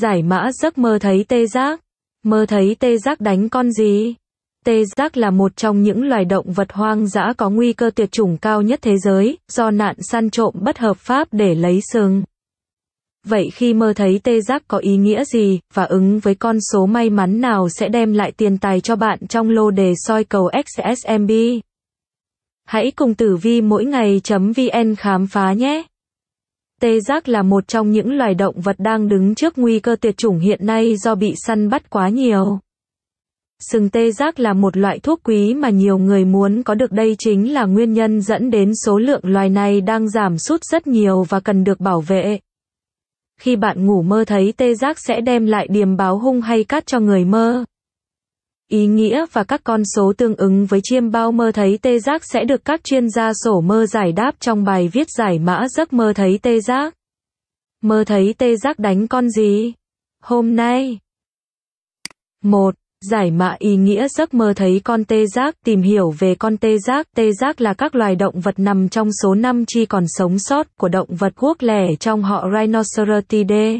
Giải mã giấc mơ thấy tê giác. Mơ thấy tê giác đánh con gì? Tê giác là một trong những loài động vật hoang dã có nguy cơ tuyệt chủng cao nhất thế giới, do nạn săn trộm bất hợp pháp để lấy sừng. Vậy khi mơ thấy tê giác có ý nghĩa gì, và ứng với con số may mắn nào sẽ đem lại tiền tài cho bạn trong lô đề soi cầu XSMB? Hãy cùng tử vi mỗi ngày.vn khám phá nhé! tê giác là một trong những loài động vật đang đứng trước nguy cơ tuyệt chủng hiện nay do bị săn bắt quá nhiều. Sừng tê giác là một loại thuốc quý mà nhiều người muốn có được đây chính là nguyên nhân dẫn đến số lượng loài này đang giảm sút rất nhiều và cần được bảo vệ. Khi bạn ngủ mơ thấy tê giác sẽ đem lại điềm báo hung hay cát cho người mơ. Ý nghĩa và các con số tương ứng với chiêm bao mơ thấy tê giác sẽ được các chuyên gia sổ mơ giải đáp trong bài viết giải mã giấc mơ thấy tê giác. Mơ thấy tê giác đánh con gì? Hôm nay. 1. Giải mã ý nghĩa giấc mơ thấy con tê giác, tìm hiểu về con tê giác. Tê giác là các loài động vật nằm trong số 5 chi còn sống sót của động vật quốc lẻ trong họ Rhinoceratidae.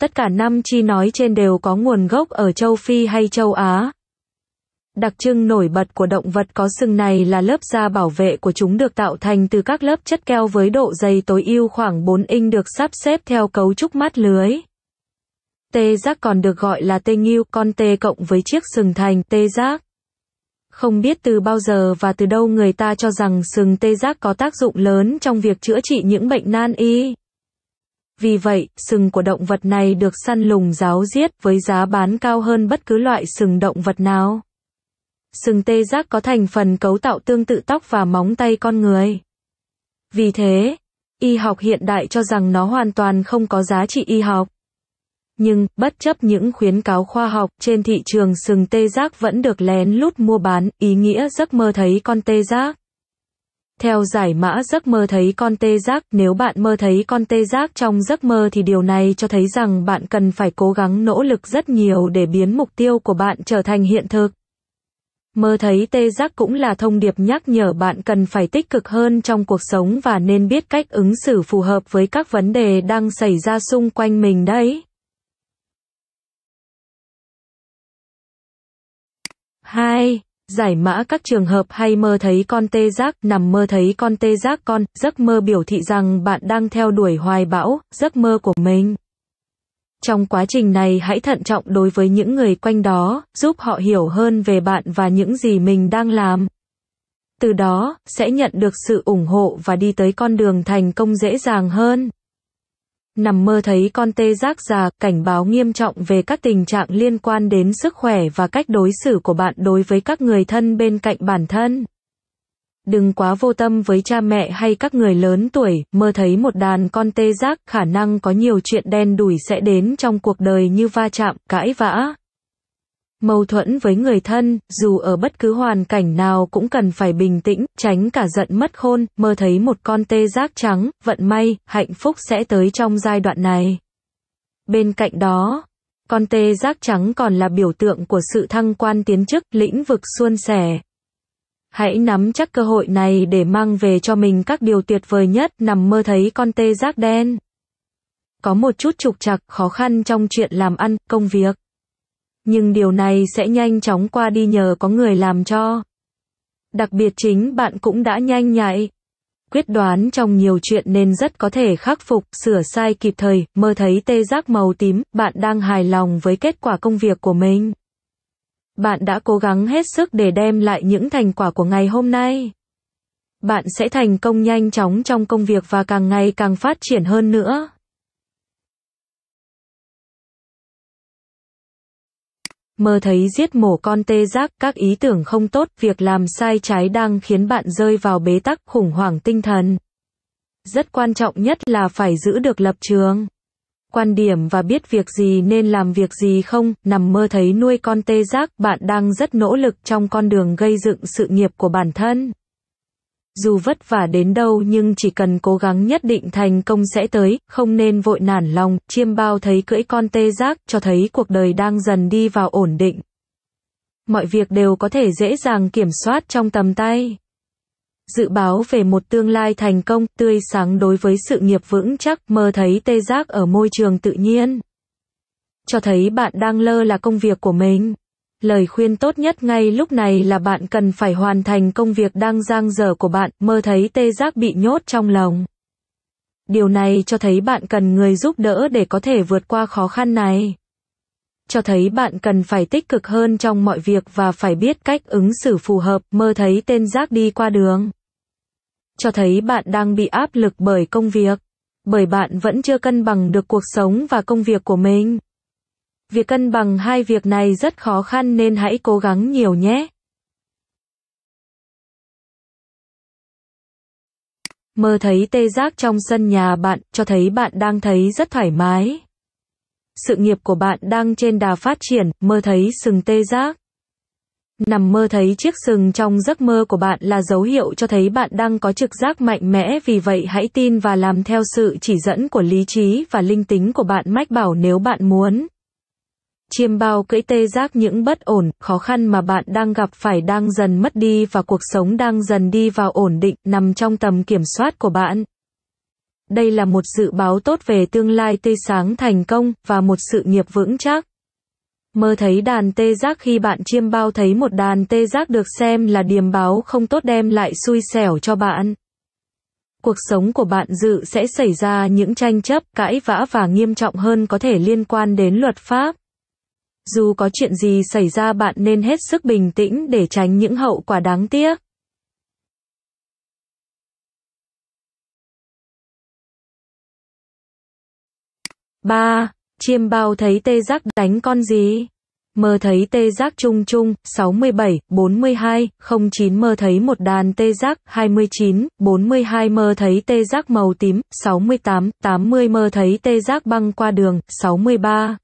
Tất cả năm chi nói trên đều có nguồn gốc ở châu Phi hay châu Á. Đặc trưng nổi bật của động vật có sừng này là lớp da bảo vệ của chúng được tạo thành từ các lớp chất keo với độ dày tối ưu khoảng 4 inch được sắp xếp theo cấu trúc mắt lưới. Tê giác còn được gọi là tê nghiêu, con tê cộng với chiếc sừng thành tê giác. Không biết từ bao giờ và từ đâu người ta cho rằng sừng tê giác có tác dụng lớn trong việc chữa trị những bệnh nan y. Vì vậy, sừng của động vật này được săn lùng giáo giết với giá bán cao hơn bất cứ loại sừng động vật nào. Sừng tê giác có thành phần cấu tạo tương tự tóc và móng tay con người. Vì thế, y học hiện đại cho rằng nó hoàn toàn không có giá trị y học. Nhưng, bất chấp những khuyến cáo khoa học, trên thị trường sừng tê giác vẫn được lén lút mua bán, ý nghĩa giấc mơ thấy con tê giác. Theo giải mã giấc mơ thấy con tê giác, nếu bạn mơ thấy con tê giác trong giấc mơ thì điều này cho thấy rằng bạn cần phải cố gắng nỗ lực rất nhiều để biến mục tiêu của bạn trở thành hiện thực. Mơ thấy tê giác cũng là thông điệp nhắc nhở bạn cần phải tích cực hơn trong cuộc sống và nên biết cách ứng xử phù hợp với các vấn đề đang xảy ra xung quanh mình đấy. Hai. Giải mã các trường hợp hay mơ thấy con tê giác, nằm mơ thấy con tê giác con, giấc mơ biểu thị rằng bạn đang theo đuổi hoài bão, giấc mơ của mình. Trong quá trình này hãy thận trọng đối với những người quanh đó, giúp họ hiểu hơn về bạn và những gì mình đang làm. Từ đó, sẽ nhận được sự ủng hộ và đi tới con đường thành công dễ dàng hơn nằm mơ thấy con tê giác già, cảnh báo nghiêm trọng về các tình trạng liên quan đến sức khỏe và cách đối xử của bạn đối với các người thân bên cạnh bản thân. Đừng quá vô tâm với cha mẹ hay các người lớn tuổi, mơ thấy một đàn con tê giác, khả năng có nhiều chuyện đen đủi sẽ đến trong cuộc đời như va chạm, cãi vã, mâu thuẫn với người thân, dù ở bất cứ hoàn cảnh nào cũng cần phải bình tĩnh, tránh cả giận mất khôn, mơ thấy một con tê giác trắng, vận may, hạnh phúc sẽ tới trong giai đoạn này. Bên cạnh đó, con tê giác trắng còn là biểu tượng của sự thăng quan tiến chức, lĩnh vực xuân sẻ. Hãy nắm chắc cơ hội này để mang về cho mình các điều tuyệt vời nhất, nằm mơ thấy con tê giác đen. Có một chút trục trặc, khó khăn trong chuyện làm ăn, công việc. Nhưng điều này sẽ nhanh chóng qua đi nhờ có người làm cho. Đặc biệt chính bạn cũng đã nhanh nhạy, quyết đoán trong nhiều chuyện nên rất có thể khắc phục, sửa sai kịp thời, mơ thấy tê giác màu tím, bạn đang hài lòng với kết quả công việc của mình. Bạn đã cố gắng hết sức để đem lại những thành quả của ngày hôm nay. Bạn sẽ thành công nhanh chóng trong công việc và càng ngày càng phát triển hơn nữa. Mơ thấy giết mổ con tê giác, các ý tưởng không tốt, việc làm sai trái đang khiến bạn rơi vào bế tắc khủng hoảng tinh thần. Rất quan trọng nhất là phải giữ được lập trường. Quan điểm và biết việc gì nên làm việc gì không, nằm mơ thấy nuôi con tê giác, bạn đang rất nỗ lực trong con đường gây dựng sự nghiệp của bản thân. Dù vất vả đến đâu nhưng chỉ cần cố gắng nhất định thành công sẽ tới, không nên vội nản lòng, chiêm bao thấy cưỡi con tê giác, cho thấy cuộc đời đang dần đi vào ổn định. Mọi việc đều có thể dễ dàng kiểm soát trong tầm tay. Dự báo về một tương lai thành công, tươi sáng đối với sự nghiệp vững chắc, mơ thấy tê giác ở môi trường tự nhiên. Cho thấy bạn đang lơ là công việc của mình lời khuyên tốt nhất ngay lúc này là bạn cần phải hoàn thành công việc đang giang dở của bạn, mơ thấy tê giác bị nhốt trong lòng. Điều này cho thấy bạn cần người giúp đỡ để có thể vượt qua khó khăn này. Cho thấy bạn cần phải tích cực hơn trong mọi việc và phải biết cách ứng xử phù hợp, mơ thấy tên giác đi qua đường. Cho thấy bạn đang bị áp lực bởi công việc, bởi bạn vẫn chưa cân bằng được cuộc sống và công việc của mình. Việc cân bằng hai việc này rất khó khăn nên hãy cố gắng nhiều nhé. Mơ thấy tê giác trong sân nhà bạn cho thấy bạn đang thấy rất thoải mái. Sự nghiệp của bạn đang trên đà phát triển, mơ thấy sừng tê giác. Nằm mơ thấy chiếc sừng trong giấc mơ của bạn là dấu hiệu cho thấy bạn đang có trực giác mạnh mẽ vì vậy hãy tin và làm theo sự chỉ dẫn của lý trí và linh tính của bạn mách bảo nếu bạn muốn chiêm bao cưỡi tê giác những bất ổn, khó khăn mà bạn đang gặp phải đang dần mất đi và cuộc sống đang dần đi vào ổn định, nằm trong tầm kiểm soát của bạn. Đây là một dự báo tốt về tương lai tươi sáng thành công và một sự nghiệp vững chắc. Mơ thấy đàn tê giác khi bạn chiêm bao thấy một đàn tê giác được xem là điềm báo không tốt đem lại xui xẻo cho bạn. Cuộc sống của bạn dự sẽ xảy ra những tranh chấp, cãi vã và nghiêm trọng hơn có thể liên quan đến luật pháp. Dù có chuyện gì xảy ra bạn nên hết sức bình tĩnh để tránh những hậu quả đáng tiếc. ba Chiêm bao thấy tê giác đánh con gì? Mơ thấy tê giác trung trung, 67, 42, 09 mơ thấy một đàn tê giác, 29, 42 mơ thấy tê giác màu tím, 68, 80 mơ thấy tê giác băng qua đường, 63.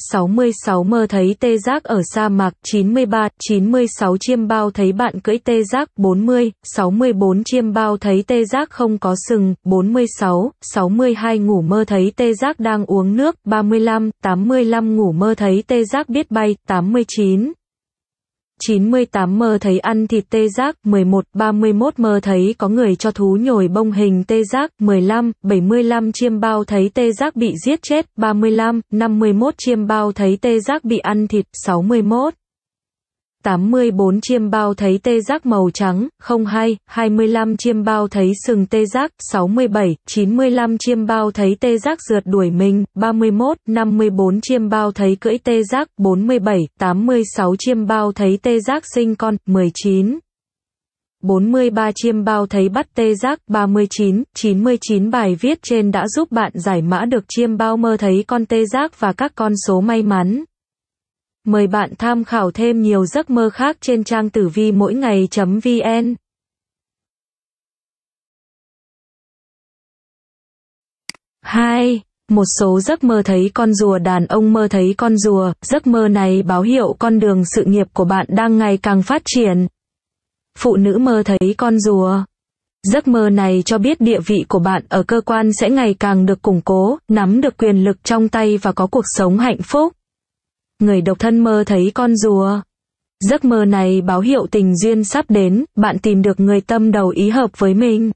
66 mơ thấy tê giác ở sa mạc 93, 96 chiêm bao thấy bạn cưỡi tê giác 40, 64 chiêm bao thấy tê giác không có sừng 46, 62 ngủ mơ thấy tê giác đang uống nước 35, 85 ngủ mơ thấy tê giác biết bay 89, 98 mơ thấy ăn thịt tê giác, 11, 31 mơ thấy có người cho thú nhồi bông hình tê giác, 15, 75 chiêm bao thấy tê giác bị giết chết, 35, 51 chiêm bao thấy tê giác bị ăn thịt, 61. 84 chiêm bao thấy tê giác màu trắng, không 02, 25 chiêm bao thấy sừng tê giác, 67, 95 chiêm bao thấy tê giác rượt đuổi mình, 31, 54 chiêm bao thấy cưỡi tê giác, 47, 86 chiêm bao thấy tê giác sinh con, 19. 43 chiêm bao thấy bắt tê giác 39, 99 bài viết trên đã giúp bạn giải mã được chiêm bao mơ thấy con tê giác và các con số may mắn. Mời bạn tham khảo thêm nhiều giấc mơ khác trên trang tử vi mỗi ngày.vn. hai Một số giấc mơ thấy con rùa đàn ông mơ thấy con rùa, giấc mơ này báo hiệu con đường sự nghiệp của bạn đang ngày càng phát triển. Phụ nữ mơ thấy con rùa, Giấc mơ này cho biết địa vị của bạn ở cơ quan sẽ ngày càng được củng cố, nắm được quyền lực trong tay và có cuộc sống hạnh phúc người độc thân mơ thấy con rùa. Giấc mơ này báo hiệu tình duyên sắp đến, bạn tìm được người tâm đầu ý hợp với mình.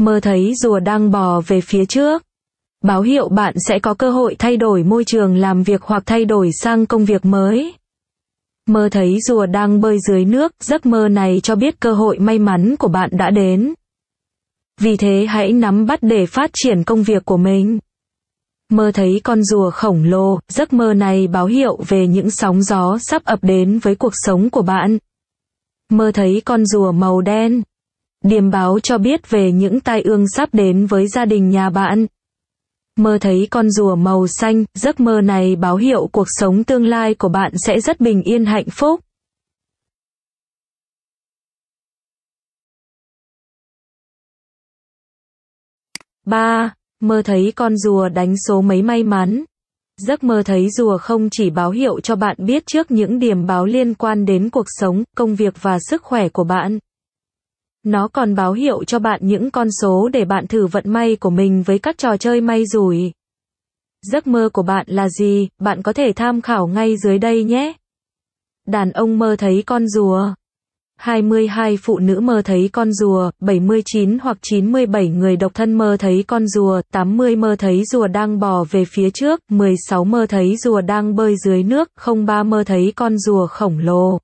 Mơ thấy rùa đang bò về phía trước. Báo hiệu bạn sẽ có cơ hội thay đổi môi trường làm việc hoặc thay đổi sang công việc mới. Mơ thấy rùa đang bơi dưới nước, giấc mơ này cho biết cơ hội may mắn của bạn đã đến. Vì thế hãy nắm bắt để phát triển công việc của mình. Mơ thấy con rùa khổng lồ, giấc mơ này báo hiệu về những sóng gió sắp ập đến với cuộc sống của bạn. Mơ thấy con rùa màu đen. Điềm báo cho biết về những tai ương sắp đến với gia đình nhà bạn. Mơ thấy con rùa màu xanh, giấc mơ này báo hiệu cuộc sống tương lai của bạn sẽ rất bình yên hạnh phúc. ba Mơ thấy con rùa đánh số mấy may mắn. Giấc mơ thấy rùa không chỉ báo hiệu cho bạn biết trước những điểm báo liên quan đến cuộc sống, công việc và sức khỏe của bạn. Nó còn báo hiệu cho bạn những con số để bạn thử vận may của mình với các trò chơi may rủi. Giấc mơ của bạn là gì, bạn có thể tham khảo ngay dưới đây nhé. Đàn ông mơ thấy con rùa. 22 phụ nữ mơ thấy con rùa, 79 hoặc 97 người độc thân mơ thấy con rùa, 80 mơ thấy rùa đang bò về phía trước, 16 mơ thấy rùa đang bơi dưới nước, 03 mơ thấy con rùa khổng lồ.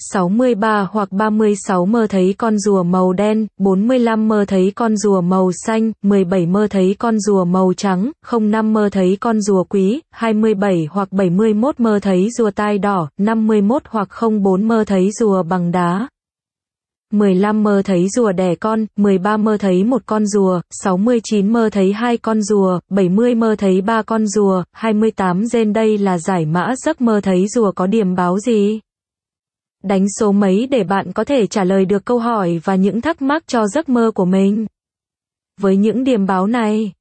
63 hoặc 36 mơ thấy con rùa màu đen, 45 mơ thấy con rùa màu xanh, 17 mơ thấy con rùa màu trắng, 05 mơ thấy con rùa quý, 27 hoặc 71 mơ thấy rùa tai đỏ, 51 hoặc 04 mơ thấy rùa bằng đá. 15 mơ thấy rùa đẻ con, 13 mơ thấy một con rùa, 69 mơ thấy hai con rùa, 70 mơ thấy ba con rùa, 28 gen đây là giải mã giấc mơ thấy rùa có điểm báo gì? Đánh số mấy để bạn có thể trả lời được câu hỏi và những thắc mắc cho giấc mơ của mình. Với những điểm báo này,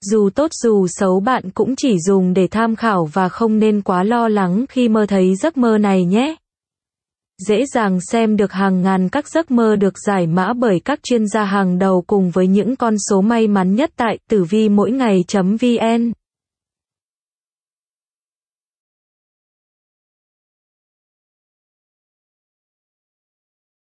dù tốt dù xấu bạn cũng chỉ dùng để tham khảo và không nên quá lo lắng khi mơ thấy giấc mơ này nhé. Dễ dàng xem được hàng ngàn các giấc mơ được giải mã bởi các chuyên gia hàng đầu cùng với những con số may mắn nhất tại tử vi mỗi ngày.vn.